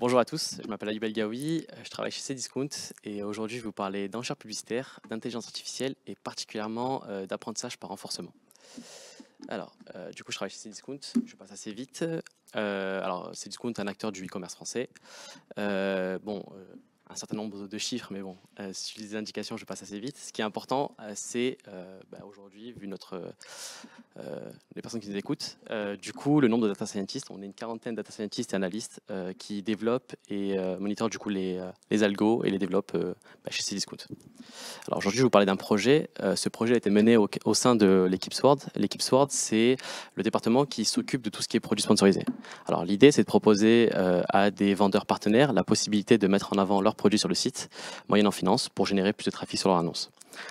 Bonjour à tous, je m'appelle Ayoub Gaoui, euh, je travaille chez Cdiscount et aujourd'hui je vais vous parler d'enchères publicitaires, d'intelligence artificielle et particulièrement euh, d'apprentissage par renforcement. Alors, euh, du coup, je travaille chez Cdiscount, je passe assez vite. alors, Cdiscount est un acteur du e-commerce français. bon, un certain nombre de chiffres, mais bon, euh, si je indications, je passe assez vite. Ce qui est important, euh, c'est euh, bah, aujourd'hui, vu notre, les personnes qui nous écoutent, du coup, le nombre de data scientists, on est une quarantaine de data scientists et analystes qui développent et monitorent du coup les, les, algos et les développent bah, chez Cdiscount. Alors aujourd'hui, je vais vous parler d'un projet. ce projet a été mené au, sein de l'équipe Sword. L'équipe Sword, c'est le département qui s'occupe de tout ce qui est produit sponsorisé. Alors l'idée, c'est de proposer à des vendeurs partenaires la possibilité de mettre en avant leur produits sur le site, moyennant finance, pour générer plus de trafic sur leur annonce.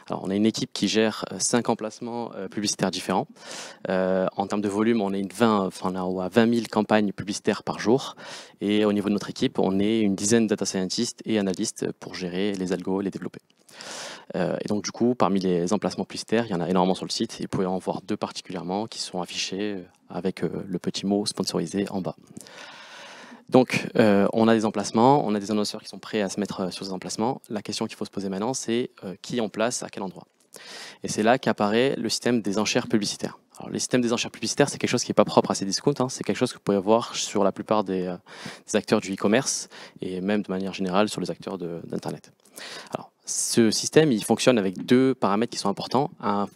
Alors, on a une équipe qui gère euh, cinq emplacements euh, publicitaires différents. Euh, en termes de volume, on est, une 20, enfin, on a 20 000 campagnes publicitaires par jour. Et au niveau de notre équipe, on est une dizaine de data scientists et analystes pour gérer les algos, les développer. et donc, du coup, parmi les emplacements publicitaires, il y en a énormément sur le site. Et vous pouvez en voir deux particulièrement qui sont affichés avec le petit mot sponsorisé en bas. Donc, euh, on a des emplacements, on a des annonceurs qui sont prêts à se mettre euh, sur ces emplacements. La question qu'il faut se poser maintenant, c'est euh, qui en place à quel endroit Et c'est là qu'apparaît le système des enchères publicitaires. Alors, le système des enchères publicitaires, c'est quelque chose qui n'est pas propre à ces discounts. Hein. C'est quelque chose que vous pouvez voir sur la plupart des, acteurs du e-commerce et même de manière générale sur les acteurs d'Internet. Alors, ce système, il fonctionne avec deux paramètres qui sont importants. Un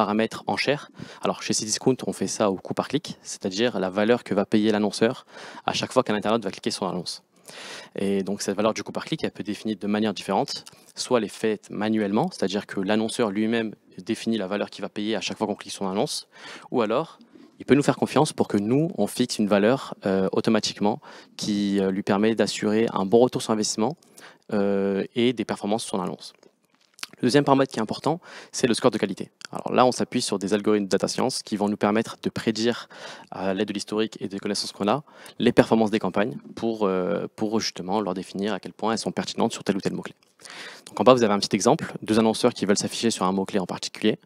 paramètres en chair. Alors chez Cdiscount, on fait ça au coût par clic, c'est-à-dire la valeur que va payer l'annonceur à chaque fois qu'un internaute va cliquer sur l'annonce. Et donc cette valeur du coût par clic, elle peut définie de manière différente. Soit elle est faite manuellement, c'est-à-dire que l'annonceur lui-même définit la valeur qu'il va payer à chaque fois qu'on clique sur l'annonce, ou alors il peut nous faire confiance pour que nous, on fixe une valeur euh, automatiquement qui euh, lui permet d'assurer un bon retour sur investissement euh, et des performances sur l'annonce. Le deuxième paramètre qui est important, c'est le score de qualité. Alors là, on s'appuie sur des algorithmes de data science qui vont nous permettre de prédire, à l'aide de l'historique et des connaissances qu'on a, les performances des campagnes pour, euh, pour justement leur définir à quel point elles sont pertinentes sur tel ou tel mot-clé. Donc en bas, vous avez un petit exemple, deux annonceurs qui veulent s'afficher sur un mot-clé en particulier.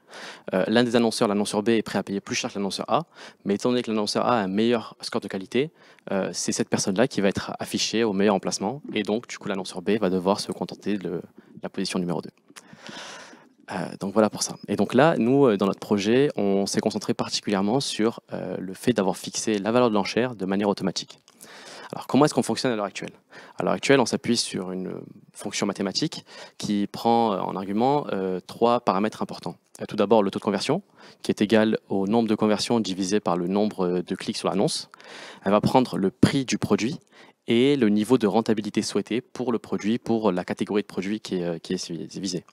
Euh, l'un des annonceurs, l'annonceur B, est prêt à payer plus cher que l'annonceur A, mais étant donné que l'annonceur A a un meilleur score de qualité, euh, c'est cette personne-là qui va être affichée au meilleur emplacement, et donc du coup l'annonceur B va devoir se contenter de la position numéro 2. Euh, donc voilà pour ça. Et donc là, nous, euh, dans notre projet, on s'est concentré particulièrement sur euh, le fait d'avoir fixé la valeur de l'enchère de manière automatique. Alors comment est-ce qu'on fonctionne à l'heure actuelle À l'heure actuelle, on s'appuie sur une fonction mathématique qui prend en argument trois paramètres importants. Tout d'abord, le taux de conversion, qui est égal au nombre de conversions divisé par le nombre de clics sur l'annonce. Elle va prendre le prix du produit et le niveau de rentabilité souhaité pour le produit, pour la catégorie de produit qui est, euh, visée.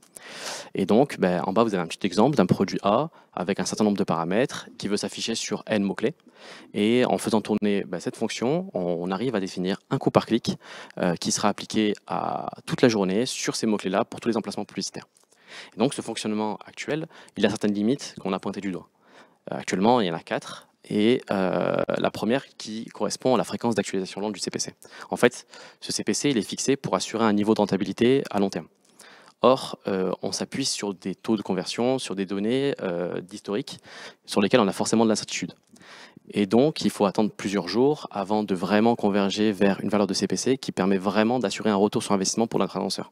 Et donc, ben, en bas, vous avez un petit exemple d'un produit A avec un certain nombre de paramètres qui veut s'afficher sur n mots-clés. Et en faisant tourner ben, cette fonction, on, arrive à définir un coût par clic euh, qui sera appliqué à toute la journée sur ces mots-clés-là pour tous les emplacements publicitaires. donc, ce fonctionnement actuel, il a certaines limites qu'on a pointées du doigt. Euh, actuellement, il y en a quatre et euh, la première qui correspond à la fréquence d'actualisation lente du CPC. En fait, ce CPC il est fixé pour assurer un niveau de rentabilité à long terme. Or, euh, on s'appuie sur des taux de conversion, sur des données euh, d'historique sur lesquelles on a forcément de l'incertitude. Et donc, il faut attendre plusieurs jours avant de vraiment converger vers une valeur de CPC qui permet vraiment d'assurer un retour sur investissement pour l'intra-annonceur.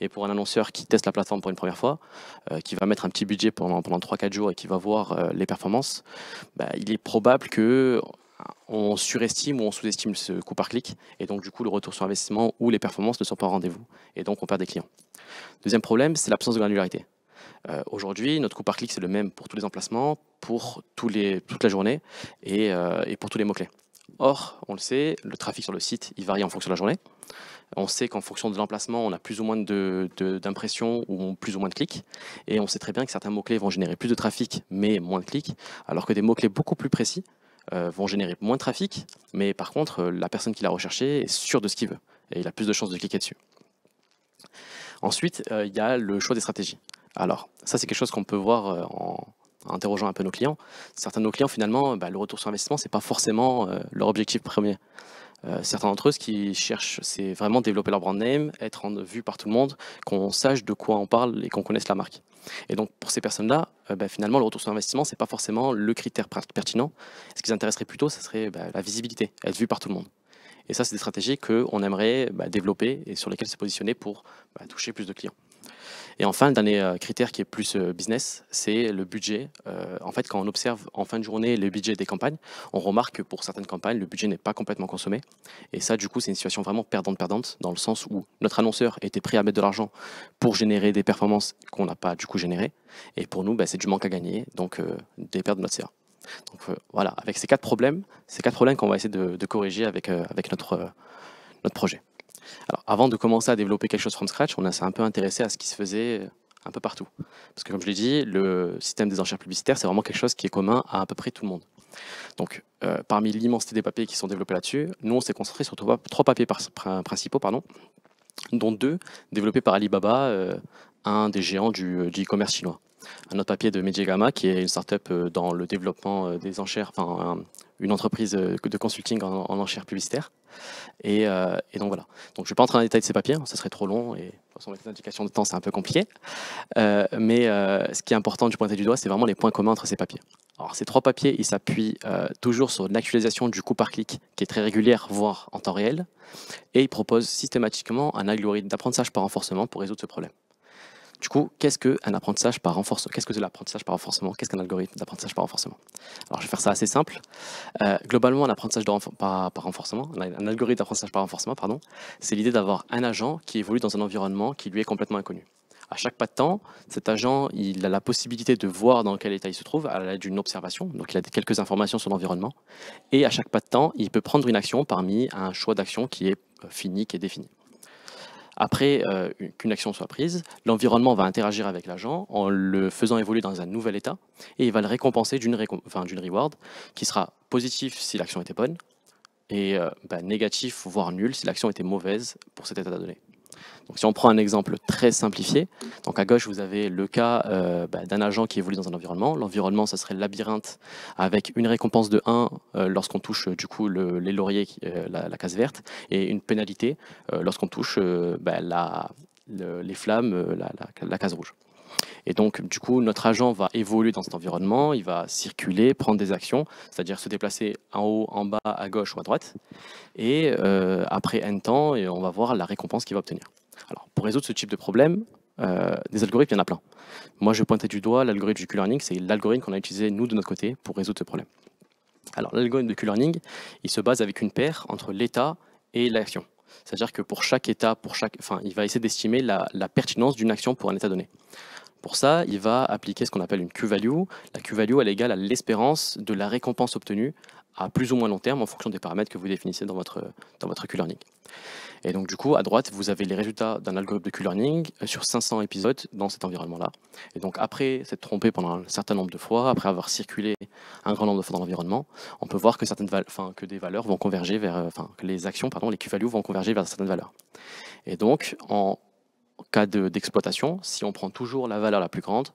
Et pour un annonceur qui teste la plateforme pour une première fois, euh, qui va mettre un petit budget pendant, pendant 3-4 jours et qui va voir euh, les performances, bah, il est probable qu'on euh, surestime ou on sous-estime ce coût par clic, et donc du coup le retour sur investissement ou les performances ne sont pas au rendez-vous, et donc on perd des clients. Deuxième problème, c'est l'absence de granularité. Aujourd'hui, notre coût par clic, c'est le même pour tous les emplacements, pour toute la journée et pour tous les mots-clés. Or, on le sait, le trafic sur le site, il varie en fonction de la journée. On sait qu'en fonction de l'emplacement, on a plus ou moins d'impressions de, ou plus ou moins de clics. Et on sait très bien que certains mots-clés vont générer plus de trafic, mais moins de clics, alors que des mots-clés beaucoup plus précis euh, vont générer moins de trafic, mais par contre, euh, la personne qui l'a recherché est sûre de ce qu'il veut, et il a plus de chances de cliquer dessus. Ensuite, euh, il y a le choix des stratégies. Alors, ça c'est quelque chose qu'on peut voir en, interrogeant un peu nos clients, certains de nos clients, finalement, bah, le retour sur investissement, ce n'est pas forcément euh, leur objectif premier. Euh, certains d'entre eux, ce qu'ils cherchent, c'est vraiment développer leur brand name, être en, vue par tout le monde, qu'on sache de quoi on parle et qu'on connaisse la marque. Et donc, pour ces personnes-là, euh, bah, finalement, le retour sur investissement, ce n'est pas forcément le critère pertinent. Ce qui les intéresserait plutôt, ce serait bah, la visibilité, être vu par tout le monde. Et ça, c'est des stratégies qu'on aimerait développer et sur lesquelles se positionner pour toucher plus de clients. Et enfin, le dernier euh, critère qui est plus euh, business, c'est le budget. Euh, en fait, quand on observe en fin de journée le budget des campagnes, on remarque que pour certaines campagnes, le budget n'est pas complètement consommé. Et ça, du coup, c'est une situation vraiment perdante-perdante, dans le sens où notre annonceur était prêt à mettre de l'argent pour générer des performances qu'on n'a pas du coup générées. Et pour nous, bah, c'est du manque à gagner, donc des pertes de notre CA. Donc voilà, avec ces quatre problèmes, ces quatre problèmes qu'on va essayer de, corriger avec, avec notre, notre projet avant de commencer à développer quelque chose from scratch, on s'est un peu intéressé à ce qui se faisait euh, un peu partout. Parce que comme je l'ai dit, le système des enchères publicitaires, c'est vraiment quelque chose qui est commun à à peu près tout le monde. Donc, euh, parmi l'immensité des papiers qui sont développés là-dessus, nous, on s'est concentré sur trois, papiers principaux, pardon, dont deux développés par Alibaba, euh, un des géants du e-commerce chinois un autre papier de gamma qui est une start up euh, dans le développement euh, des enchères, une entreprise euh, de consulting en, enchères publicitaires. Et, donc voilà. Donc je ne vais pas entrer dans les de ces papiers, hein, ça serait trop long et pour toute de temps, c'est un peu compliqué. mais ce qui est important du pointer du doigt, c'est vraiment les points communs entre ces papiers. Alors ces trois papiers, ils s'appuient toujours sur l'actualisation du coût par clic qui est très régulière, voire en temps réel. Et ils proposent systématiquement un algorithme d'apprentissage par renforcement pour résoudre ce problème. Du coup, qu'est-ce qu'un apprentissage par renforcement Qu'est-ce que c'est l'apprentissage par renforcement Qu'est-ce qu'un algorithme d'apprentissage par renforcement Alors, je vais faire ça assez simple. Euh, globalement, un apprentissage par, renforcement, un algorithme d'apprentissage par renforcement, pardon, c'est l'idée d'avoir un agent qui évolue dans un environnement qui lui est complètement inconnu. À chaque pas de temps, cet agent, il a la possibilité de voir dans quel état il se trouve à l'aide d'une observation, donc il a quelques informations sur l'environnement, et à chaque pas de temps, il peut prendre une action parmi un choix d'action qui est euh, fini, qui est défini. Après euh, qu'une action soit prise, l'environnement va interagir avec l'agent en le faisant évoluer dans un nouvel état et il va le récompenser d'une reward qui sera positif si l'action était bonne et euh, bah, négatif, voire nul, si l'action était mauvaise pour cet état donné. Donc si on prend un exemple très simplifié, donc à gauche vous avez le cas euh, bah, d'un agent qui évolue dans un environnement. L'environnement, ce serait le labyrinthe avec une récompense de 1 euh, lorsqu'on touche euh, du coup les lauriers, la, case verte, et une pénalité lorsqu'on touche bah, la, les flammes, la, case rouge. Et donc, du coup, notre agent va évoluer dans cet environnement, il va circuler, prendre des actions, c'est-à-dire se déplacer en haut, en bas, à gauche ou à droite. Et après un temps, on va voir la récompense qu'il va obtenir. Alors, pour résoudre ce type de problème, euh, des algorithmes, il y en a plein. Moi, je pointais du doigt l'algorithme du Q-Learning, c'est l'algorithme qu'on a utilisé, nous, de notre côté, pour résoudre ce problème. Alors, l'algorithme du Q-Learning, il se base avec une paire entre l'état et l'action. C'est-à-dire que pour chaque état, pour chaque, enfin, il va essayer d'estimer la, pertinence d'une action pour un état donné. Pour ça, il va appliquer ce qu'on appelle une Q-value. La Q-value, est égale à l'espérance de la récompense obtenue à plus ou moins long terme en fonction des paramètres que vous définissez dans votre, dans votre Q-Learning. Et donc du coup, à droite, vous avez les résultats d'un algorithme de Q-Learning euh, sur 500 épisodes dans cet environnement-là. Et donc après s'être trompé pendant un certain nombre de fois, après avoir circulé un grand nombre de fois dans l'environnement, on peut voir que, certaines enfin, que des valeurs vont converger vers, euh, les actions, pardon, les Q-values vont converger vers certaines valeurs. Et donc, en cas d'exploitation, si on prend toujours la valeur la plus grande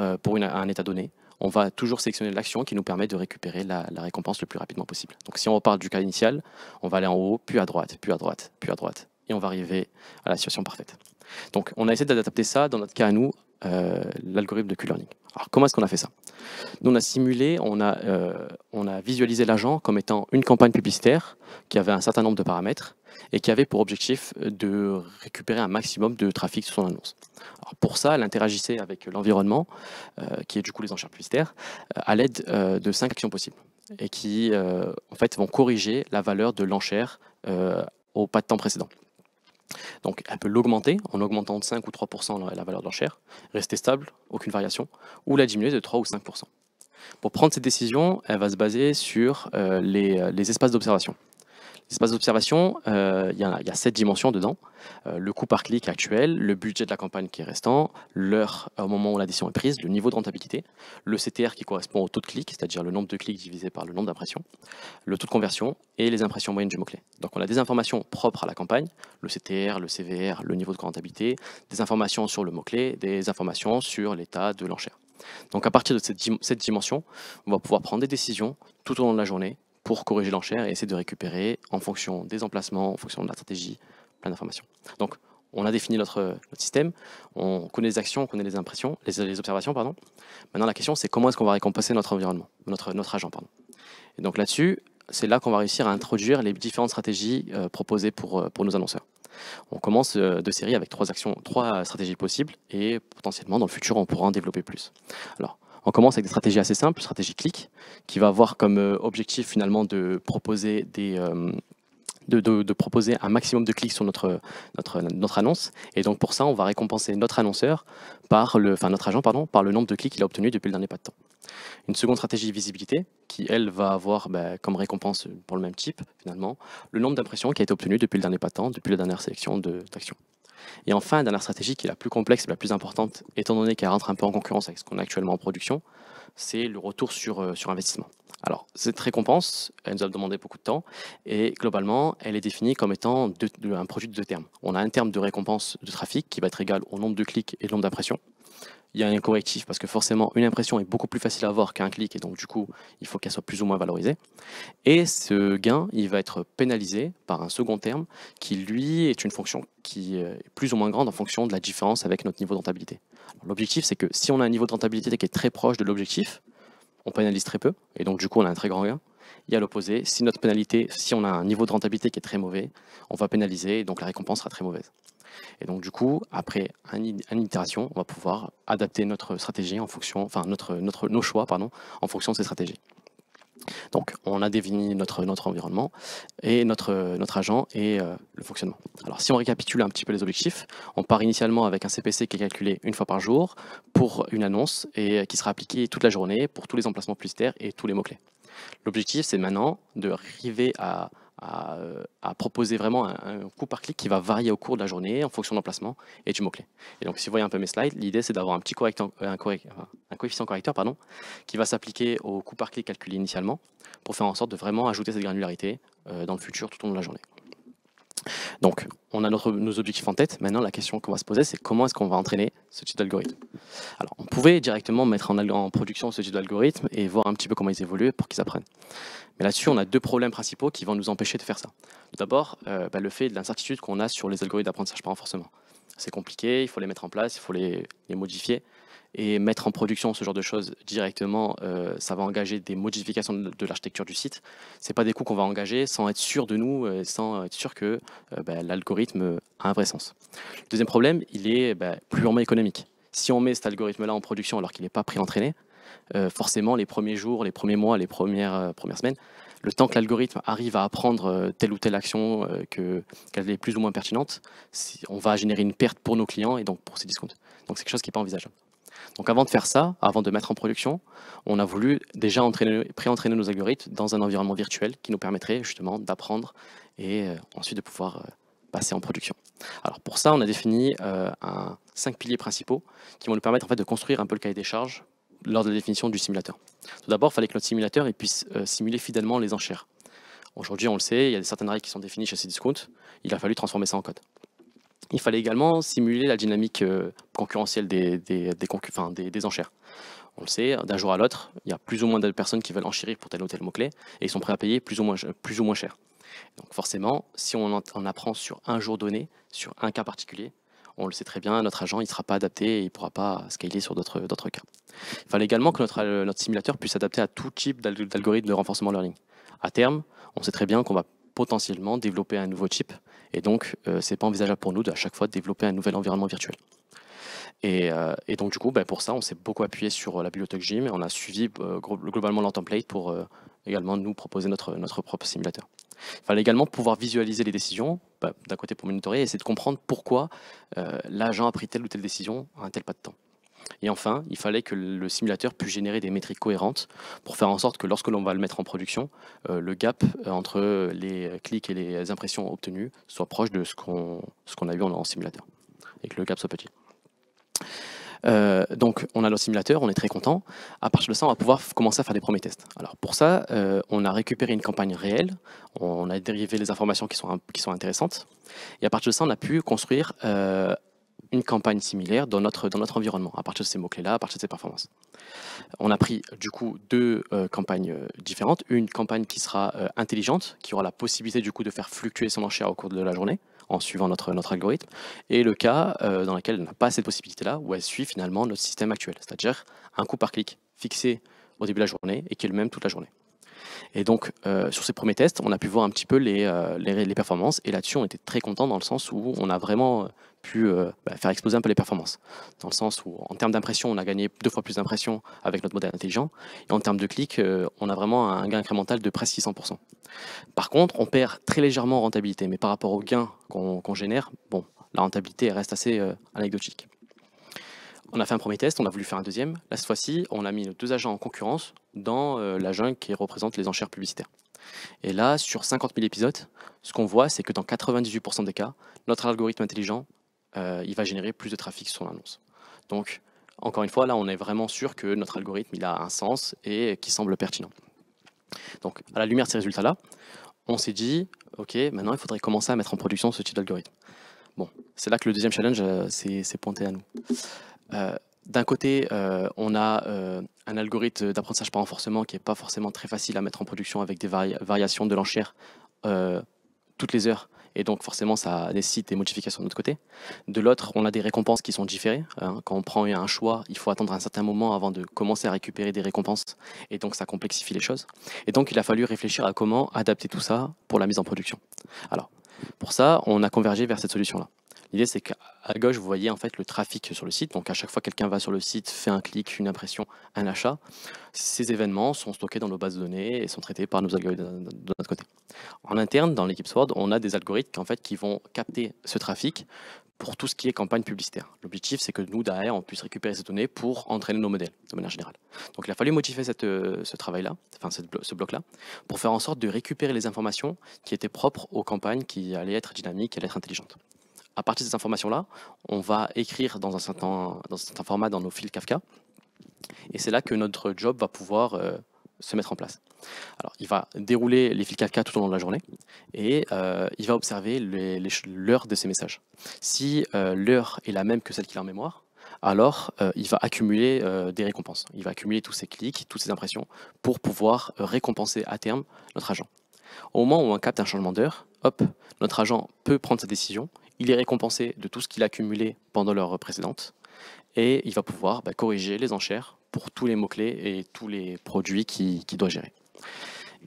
euh, pour un état donné, on va toujours sélectionner l'action qui nous permet de récupérer la, récompense le plus rapidement possible. Donc si on repart du cas initial, on va aller en haut, puis à droite, puis à droite, puis à droite, et on va arriver à la situation parfaite. Donc on a essayé d'adapter ça, dans notre cas à nous, euh, l'algorithme de Q-Learning. Alors comment est-ce qu'on a fait ça Nous on a simulé, on a, euh, on a visualisé l'agent comme étant une campagne publicitaire qui avait un certain nombre de paramètres, et qui avait pour objectif euh, de récupérer un maximum de trafic sur son annonce. pour ça, elle interagissait avec euh, l'environnement, euh, qui est du coup les enchères publicitaires, à l'aide de cinq actions possibles et qui en fait vont corriger la valeur de l'enchère au pas de temps précédent. Donc elle peut l'augmenter en augmentant de 5 ou 3% la valeur de l'enchère, rester stable, aucune variation, ou la diminuer de 3 ou 5%. Pour prendre cette décision, elle va se baser sur les espaces d'observation. Espace d'observation, euh, il y, a sept dimensions dedans. Euh, le coût par clic actuel, le budget de la campagne qui est restant, l'heure euh, au moment où la décision est prise, le niveau de rentabilité, le CTR qui correspond au taux de clic, c'est-à-dire le nombre de clics divisé par le nombre d'impressions, le taux de conversion et les impressions moyennes du mot-clé. Donc on a des informations propres à la campagne, le CTR, le CVR, le niveau de rentabilité, des informations sur le mot-clé, des informations sur l'état de l'enchère. Donc à partir de cette dimension, on va pouvoir prendre des décisions tout au long de la journée pour corriger l'enchère et essayer de récupérer en fonction des emplacements, en fonction de la stratégie, plein d'informations. Donc, on a défini notre, système, on connaît les actions, on connaît les impressions, les, observations, pardon. Maintenant, la question, c'est comment est-ce qu'on va récompenser notre environnement, notre, notre agent, pardon. Et donc là-dessus, c'est là, qu'on va réussir à introduire les différentes stratégies euh, proposées pour, euh, pour nos annonceurs. On commence euh, de série avec trois actions, trois stratégies possibles et potentiellement dans le futur on pourra en développer plus. Alors on commence avec des stratégies assez simples, stratégie clic, qui va avoir comme euh, objectif finalement euh, de proposer un maximum de clics sur notre, annonce. Et donc pour ça, on va récompenser notre annonceur par le, notre agent pardon, par le nombre de clics qu'il a obtenu depuis le dernier pas de temps. Une seconde stratégie visibilité qui, elle, va avoir bah, comme récompense pour le même type, finalement, le nombre d'impressions qui a été obtenu depuis le dernier pas de temps, depuis la dernière sélection d'actions. Et enfin, la dernière stratégie qui est la plus complexe et la plus importante, étant donné qu'elle rentre un peu en concurrence avec ce qu'on a actuellement en production, c'est le retour sur, euh, investissement. Alors, cette récompense, elle nous a demandé beaucoup de temps, et globalement, elle est définie comme étant un produit de deux termes. On a un terme de récompense de trafic qui va être égal au nombre de clics et le nombre d'impressions, il y a un correctif parce que forcément une impression est beaucoup plus facile à avoir qu'un clic et donc du coup il faut qu'elle soit plus ou moins valorisée. Et ce gain il va être pénalisé par un second terme qui lui est une fonction qui euh, est plus ou moins grande en fonction de la différence avec notre niveau de rentabilité. L'objectif c'est que si on a un niveau de rentabilité qui est très proche de l'objectif, on pénalise très peu et donc du coup on a un très grand gain. y a l'opposé, si notre pénalité, si on a un niveau de rentabilité qui est très mauvais, on va pénaliser et donc la récompense sera très mauvaise. Et donc du coup, après une itération, on va pouvoir adapter notre stratégie en fonction, enfin notre, notre, nos choix pardon, en fonction de ces stratégies. Donc on a défini notre, notre environnement et notre, notre agent et euh, le fonctionnement. Alors si on récapitule un petit peu les objectifs, on part initialement avec un CPC qui est calculé une fois par jour pour une annonce et euh, qui sera appliqué toute la journée pour tous les emplacements publicitaires et tous les mots-clés. L'objectif c'est maintenant de arriver à euh, à, proposer vraiment un, coût par clic qui va varier au cours de la journée en fonction de l'emplacement et du mot-clé. Et donc, si vous voyez un peu mes slides, l'idée c'est d'avoir un petit correcteur, euh, coefficient correcteur pardon, qui va s'appliquer au coût par clic calculé initialement pour faire en sorte de vraiment ajouter cette granularité euh, dans le futur tout au long de la journée. Donc, on a notre, nos objectifs en tête. Maintenant, la question qu'on va se poser, c'est comment est-ce qu'on va entraîner ce type d'algorithme. Alors, on pouvait directement mettre en, production ce type d'algorithme et voir un petit peu comment ils évoluent pour qu'ils apprennent. Mais là-dessus, on a deux problèmes principaux qui vont nous empêcher de faire ça. Tout d'abord, euh, bah, le fait de l'incertitude qu'on a sur les algorithmes d'apprentissage par renforcement. C'est compliqué, il faut les mettre en place, il faut les, les modifier. Et mettre en production ce genre de choses directement, euh, ça va engager des modifications de, l'architecture du site. Ce pas des coûts qu'on va engager sans être sûr de nous, euh, sans être sûr que euh, bah, l'algorithme a un vrai sens. Le deuxième problème, il est bah, purement économique. Si on met cet algorithme-là en production alors qu'il n'est pas pré-entraîné, forcément, les premiers jours, les premiers mois, les premières, premières semaines, le temps que l'algorithme arrive à apprendre telle ou telle action, qu'elle est plus ou moins pertinente, on va générer une perte pour nos clients et donc pour ces discounts. Donc c'est quelque chose qui n'est pas envisageable. Donc avant de faire ça, avant de mettre en production, on a voulu déjà pré-entraîner nos algorithmes dans un environnement virtuel qui nous permettrait justement d'apprendre et euh, ensuite de pouvoir euh, passer en production. Alors pour ça, on a défini euh, cinq piliers principaux qui vont nous permettre en fait, de construire un peu le cahier des charges lors de la définition du simulateur. Tout d'abord, il fallait que notre simulateur puisse simuler fidèlement les enchères. Aujourd'hui, on le sait, il y a certaines règles qui sont définies chez Cdiscount. Il a fallu transformer ça en code il fallait également simuler la dynamique euh, concurrentielle des, des, enchères. On le sait, d'un jour à l'autre, il y a plus ou moins de personnes qui veulent enchérir pour tel ou tel mot-clé et ils sont prêts à payer plus ou moins, cher. Donc forcément, si on en, apprend sur un jour donné, sur un cas particulier, on le sait très bien, notre agent ne sera pas adapté et il ne pourra pas scaler sur d'autres cas. Il fallait également que notre, notre simulateur puisse s'adapter à tout type d'algorithme de renforcement learning. À terme, on sait très bien qu'on va potentiellement développer un nouveau chip et donc, ce euh, c'est pas envisageable pour nous de à chaque fois développer un nouvel environnement virtuel. Et, euh, donc, du coup, ben, pour ça, on s'est beaucoup appuyé sur euh, la bibliothèque Gym et on a suivi globalement l'entemplate template pour également nous proposer notre, notre propre simulateur. Il fallait également pouvoir visualiser les décisions, ben, d'un côté pour monitorer, et essayer de comprendre pourquoi l'agent a pris telle ou telle décision à un tel pas de temps. Et enfin, il fallait que le simulateur puisse générer des métriques cohérentes pour faire en sorte que lorsque l'on va le mettre en production, euh, le gap euh, entre les clics et les impressions obtenues soit proche de ce qu'on a vu en, simulateur, et que le gap soit petit. Euh, donc on a le simulateur, on est très content. À partir de ça, on va pouvoir commencer à faire des premiers tests. Alors pour ça, on a récupéré une campagne réelle, on a dérivé les informations qui sont, qui sont intéressantes, et à partir de ça, on a pu construire une campagne similaire dans notre, dans notre environnement, à partir de ces mots-clés-là, à partir de ces performances. On a pris du coup deux euh, campagnes euh, différentes. Une campagne qui sera euh, intelligente, qui aura la possibilité du coup de faire fluctuer son enchère au cours de la journée, en suivant notre, notre algorithme, et le cas dans lequel elle n'a pas cette possibilité-là, où elle suit finalement notre système actuel, c'est-à-dire un coup par clic fixé au début de la journée et qui est le même toute la journée. Et donc, euh, sur ces premiers tests, on a pu voir un petit peu les, euh, performances. Et là-dessus, on était très content dans le sens où on a vraiment euh, pu bah, faire exploser un peu les performances. Dans le sens où, en termes d'impression, on a gagné deux fois plus d'impressions avec notre modèle intelligent. Et en termes de clics, on a vraiment un gain incrémental de presque 600%. Par contre, on perd très légèrement en rentabilité. Mais par rapport au gain qu'on génère, bon, la rentabilité reste assez anecdotique on a fait un premier test, on a voulu faire un deuxième. Là, cette fois-ci, on a mis nos deux agents en concurrence dans euh, la jungle qui représente les enchères publicitaires. Et là, sur 50 000 épisodes, ce qu'on voit, c'est que dans 98% des cas, notre algorithme intelligent, euh, il va générer plus de trafic sur l'annonce. Donc, encore une fois, là, on est vraiment sûr que notre algorithme, il a un sens et qui semble pertinent. Donc, à la lumière de ces résultats-là, on s'est dit, OK, maintenant, il faudrait commencer à mettre en production ce type d'algorithme. Bon, c'est là que le deuxième challenge euh, s'est pointé à nous. Euh, d'un côté, euh, on a euh, un algorithme d'apprentissage par renforcement qui n'est pas forcément très facile à mettre en production avec des variations de l'enchère toutes les heures et donc forcément ça nécessite des modifications de notre côté. De l'autre, on a des récompenses qui sont différées. Hein. Quand on prend un choix, il faut attendre un certain moment avant de commencer à récupérer des récompenses, et donc ça complexifie les choses. Et donc il a fallu réfléchir à comment adapter tout ça pour la mise en production. Alors, pour ça, on a convergé vers cette solution-là. L'idée, c'est qu'à gauche, vous voyez en fait le trafic sur le site. Donc à chaque fois, que quelqu'un va sur le site, fait un clic, une impression, un achat. Ces événements sont stockés dans nos bases de données et sont traités par nos algorithmes de notre côté. En interne, dans l'équipe SWORD, on a des algorithmes en fait, qui vont capter ce trafic pour tout ce qui est campagne publicitaire. L'objectif, c'est que nous, derrière, on puisse récupérer ces données pour entraîner nos modèles, de manière générale. Donc, il a fallu modifier euh, ce travail-là, enfin ce bloc-là, pour faire en sorte de récupérer les informations qui étaient propres aux campagnes qui allaient être dynamiques, qui allaient être intelligentes à partir de ces informations-là, on va écrire dans un, certain, format dans nos fils Kafka. Et c'est là que notre job va pouvoir euh, se mettre en place. Alors, il va dérouler les fils Kafka tout au long de la journée et euh, il va observer l'heure de ces messages. Si euh, l'heure est la même que celle qu'il a en mémoire, alors il va accumuler des récompenses. Il va accumuler tous ces clics, toutes ces impressions pour pouvoir récompenser à terme notre agent. Au moment où on capte un changement d'heure, hop, notre agent peut prendre sa décision il est récompensé de tout ce qu'il a accumulé pendant l'heure précédente, et il va pouvoir bah, corriger les enchères pour tous les mots-clés et tous les produits qu'il doit gérer.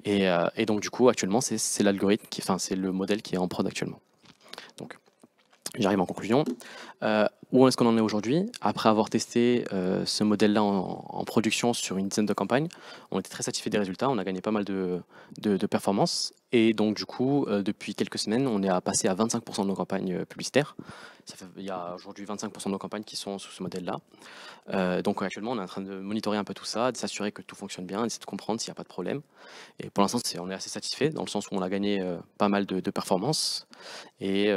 Euh, et, donc du coup, actuellement, c'est l'algorithme, enfin c'est le modèle qui est en prod actuellement. Donc, j'arrive en conclusion. Euh, où est-ce qu'on en est aujourd'hui Après avoir testé euh, ce modèle-là en, production sur une dizaine de campagnes, on était très satisfait des résultats, on a gagné pas mal de, performances. Et donc, du coup, euh, depuis quelques semaines, on est à passé à 25% de nos campagnes publicitaires. il y a aujourd'hui 25% de nos campagnes qui sont sous ce modèle-là. donc, actuellement, on est en train de monitorer un peu tout ça, de s'assurer que tout fonctionne bien, d'essayer de comprendre s'il n'y a pas de problème. Et pour l'instant, on est assez satisfait, dans le sens où on a gagné pas mal de, de performances. Et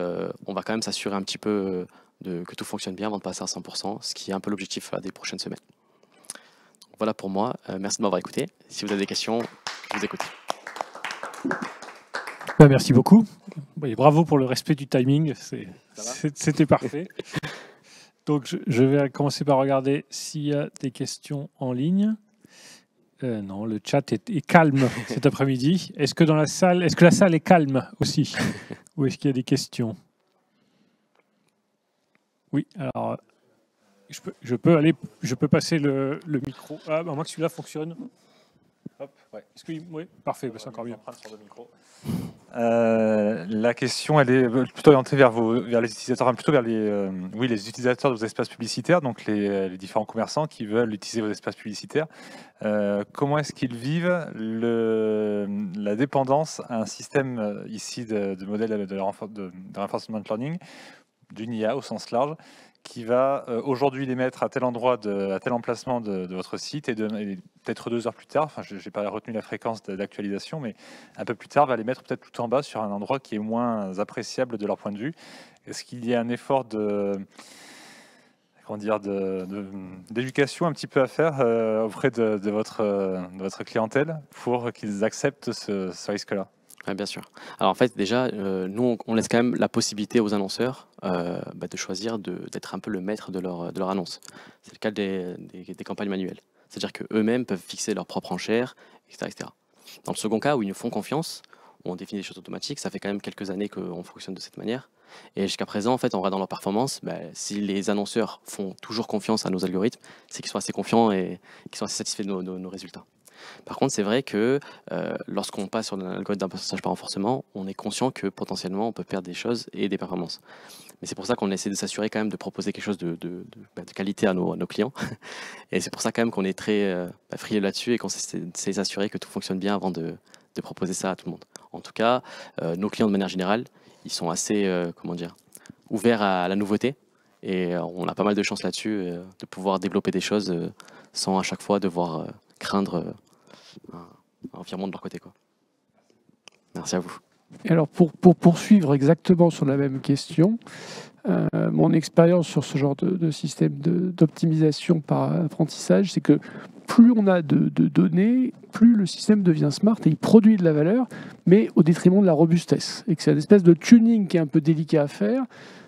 on va quand même s'assurer un petit peu de, que tout fonctionne bien avant de passer à 100%, ce qui est un peu l'objectif des prochaines semaines. voilà pour moi, euh, merci de m'avoir écouté. Si vous avez des questions, je vous écoute. Bah, merci beaucoup. Et bravo pour le respect du timing, c'était parfait. Donc je, vais commencer par regarder s'il y a des questions en ligne. Euh, non, le chat est, calme cet après-midi. Est-ce que dans la salle, est-ce que la salle est calme aussi, ou est-ce qu'il y a des questions oui, alors je peux, aller, je peux passer le, micro. Ah, bah, à moins que celui-là fonctionne. Hop, ouais. oui, parfait, bah, c'est encore mieux. Euh, la question, elle est euh, plutôt orientée vers, vos, vers les utilisateurs, plutôt vers les, euh, oui, les utilisateurs de vos espaces publicitaires, donc les, différents commerçants qui veulent utiliser vos espaces publicitaires. comment est-ce qu'ils vivent la dépendance à un système ici de, modèle de, de, de reinforcement learning d'une IA au sens large, qui va euh, aujourd'hui les mettre à tel endroit, à tel emplacement de, votre site, et, peut-être deux heures plus tard, je n'ai pas retenu la fréquence d'actualisation, mais un peu plus tard, va les mettre peut-être tout en bas sur un endroit qui est moins appréciable de leur point de vue. Est-ce qu'il y a un effort de comment dire, d'éducation un petit peu à faire euh, auprès de, votre, votre clientèle pour qu'ils acceptent ce risque-là bien sûr. Alors en fait, déjà, euh, nous, on, laisse quand même la possibilité aux annonceurs euh, bah, de choisir d'être un peu le maître de leur, de leur annonce. C'est le cas des, campagnes manuelles. C'est-à-dire qu'eux-mêmes peuvent fixer leur propre enchère, etc., etc. Dans le second cas, où ils nous font confiance, on définit des choses automatiques, ça fait quand même quelques années qu'on fonctionne de cette manière. Et jusqu'à présent, en fait, on en dans leur performance, bah, si les annonceurs font toujours confiance à nos algorithmes, c'est qu'ils sont assez confiants et qu'ils sont assez satisfaits de nos résultats. Par contre, c'est vrai que euh, lorsqu'on passe sur un algorithme d'apprentissage par renforcement, on est conscient que potentiellement on peut perdre des choses et des performances. Mais c'est pour ça qu'on essaie de s'assurer quand même de proposer quelque chose de, bah, qualité à nos, clients. et c'est pour ça quand même qu'on est très euh, bah, là-dessus et qu'on de s'assurer que tout fonctionne bien avant de, proposer ça à tout le monde. En tout cas, euh, nos clients de manière générale, ils sont assez, euh, comment dire, ouverts à la nouveauté. Et on a pas mal de chances là-dessus de pouvoir développer des choses sans à chaque fois devoir craindre euh, un, un de leur côté. Quoi. Merci à vous. alors pour, pour, poursuivre exactement sur la même question, euh, mon expérience sur ce genre de, système d'optimisation par apprentissage, c'est que plus on a de, données, plus le système devient smart et il produit de la valeur, mais au détriment de la robustesse. Et que c'est une espèce de tuning qui est un peu délicat à faire.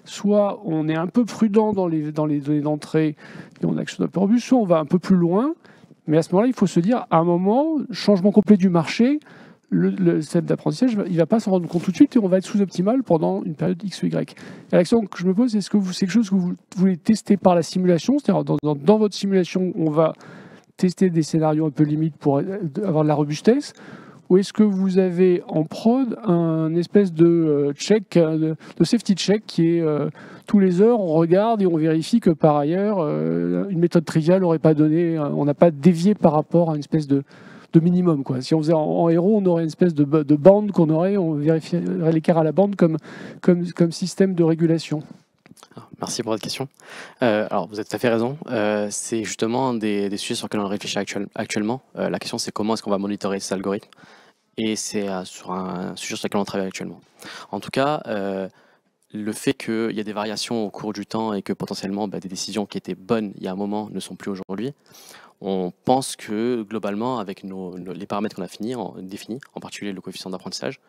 Soit on est un peu prudent dans les, dans les données d'entrée et on actionne quelque peu robuste, soit on va un peu plus loin mais à ce moment-là, il faut se dire, à un moment, changement complet du marché, le, système d'apprentissage, il ne va pas s'en rendre compte tout de suite et on va être sous-optimal pendant une période X ou Y. la question que je me pose, est-ce que c'est quelque chose que vous voulez tester par la simulation C'est-à-dire, dans votre simulation, on va tester des scénarios un peu limites pour avoir de la robustesse ou est-ce que vous avez en prod un espèce de euh, check, euh, de, safety check qui est euh, tous les heures, on regarde et on vérifie que par ailleurs, une méthode triviale n'aurait pas donné, on n'a pas dévié par rapport à une espèce de, minimum. Quoi. Si on faisait en, héros, on aurait une espèce de, bande qu'on aurait, on vérifierait l'écart à la bande comme système de régulation. Ah, merci pour votre question. Euh, alors, vous avez tout à fait raison. Euh, c'est justement des, sujets sur lesquels on réfléchit actuellement. Euh, la question, c'est comment est-ce qu'on va monitorer ces algorithmes Et c'est sur un, sujet sur lequel on travaille actuellement. En tout cas, le fait qu'il y a des variations au cours du temps et que potentiellement bah, des décisions qui étaient bonnes il y a un moment ne sont plus aujourd'hui, on pense que globalement, avec les paramètres qu'on a définis, en particulier le coefficient d'apprentissage,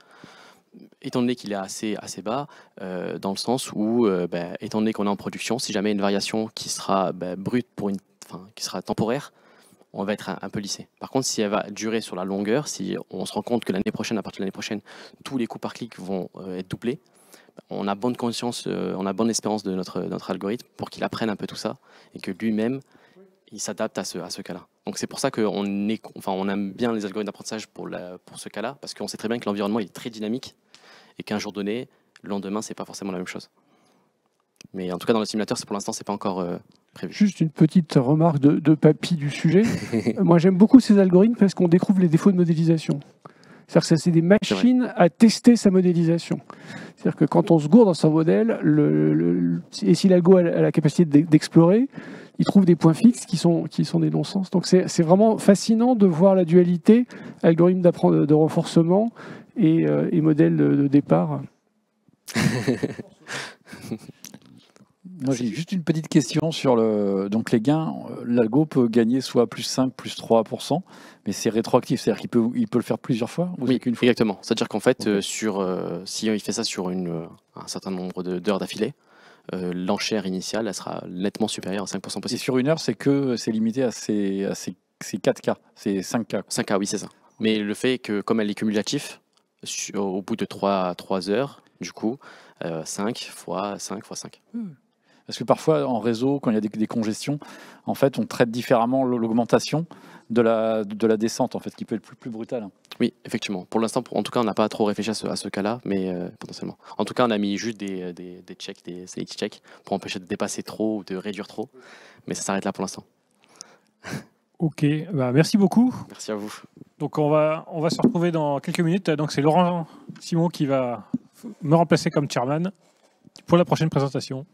étant donné qu'il est assez, assez bas, euh, dans le sens où, euh, ben, étant donné qu'on est en production, si jamais une variation qui sera ben, brute, pour une, qui sera temporaire, on va être un, peu lissé. Par contre, si elle va durer sur la longueur, si on se rend compte que l'année prochaine, à partir de l'année prochaine, tous les coûts par clic vont euh, être doublés, on a bonne conscience, on a bonne espérance de notre, notre algorithme pour qu'il apprenne un peu tout ça et que lui-même il s'adapte à ce, à ce cas-là. Donc c'est pour ça qu'on enfin, on aime bien les algorithmes d'apprentissage pour, pour ce cas-là, parce qu'on sait très bien que l'environnement est très dynamique et qu'un jour donné, le lendemain, c'est pas forcément la même chose. Mais en tout cas, dans le simulateur, pour l'instant, c'est pas encore euh, prévu. Juste une petite remarque de, de papy du sujet. Moi, j'aime beaucoup ces algorithmes parce qu'on découvre les défauts de modélisation. C'est-à-dire que c'est des machines à tester sa modélisation. C'est-à-dire que quand on se gourde dans son modèle, et si l'algo a la capacité d'explorer, il trouve des points fixes qui sont, qui sont des non-sens. Donc c'est vraiment fascinant de voir la dualité algorithme de renforcement et, euh, modèle de départ. Moi, j'ai juste une petite question sur le. Donc, les gains, euh, l'algo peut gagner soit plus 5, plus 3%, mais c'est rétroactif, c'est-à-dire qu'il peut, il peut le faire plusieurs fois ou Oui, qu'une fois exactement. C'est-à-dire qu'en fait, euh, sur, euh, si il fait ça sur une, un certain nombre d'heures d'affilée, l'enchère initiale, elle sera nettement supérieure à 5% possible. sur une heure, c'est que c'est limité à ces, à ces, ces 4 cas, c'est 5 k 5 k oui, c'est ça. Mais le fait que, comme elle est cumulative, au bout de 3, 3 heures, du coup, 5 fois 5 fois 5. Parce que parfois, en réseau, quand il y a des, congestions, en fait, on traite différemment l'augmentation de la, de la descente, en fait, qui peut être plus, brutale. Hein. Oui, effectivement. Pour l'instant, en tout cas, on n'a pas trop réfléchi à ce, ce cas-là, mais euh, potentiellement. En tout cas, on a mis juste des, euh, des checks, des safety checks, pour empêcher de dépasser trop ou de réduire trop. Mais ça s'arrête là pour l'instant. Ok, bah, merci beaucoup. Merci à vous. Donc on va, on va se retrouver dans quelques minutes. Donc c'est Laurent Simon qui va me remplacer comme chairman pour la prochaine présentation.